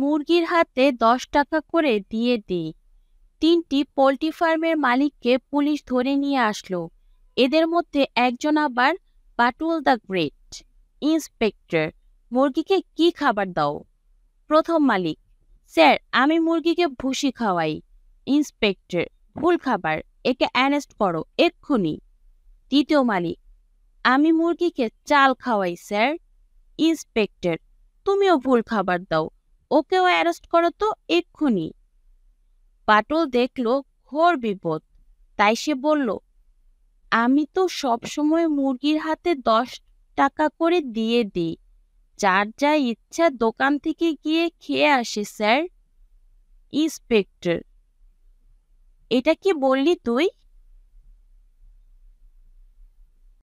মুরগির হাতে দশ টাকা করে দিয়ে দিই তিনটি পোলট্রি ফার্মের মালিককে পুলিশ ধরে নিয়ে আসলো এদের মধ্যে একজন আবার বাটুল দ্য গ্রেট ইন্সপেক্টর মুরগিকে কি খাবার দাও প্রথম মালিক স্যার আমি মুরগিকে ভুসি খাওয়াই ইন্সপেক্টর ভুল খাবার একে অ্যারেস্ট করো এক্ষুনি দ্বিতীয় মালিক আমি মুরগিকে চাল খাওয়াই স্যার ইন্সপেক্টর তুমিও ভুল খাবার দাও ওকেও অ্যারেস্ট করো তো এক্ষুনি পাটল দেখল ঘোর বিপদ তাই সে বলল আমি তো সবসময় মুরগির হাতে দশ টাকা করে দিয়ে দিই যার যা ইচ্ছা দোকান থেকে গিয়ে খেয়ে আসে স্যার ইন্সপেক্টর এটা কি বললি তুই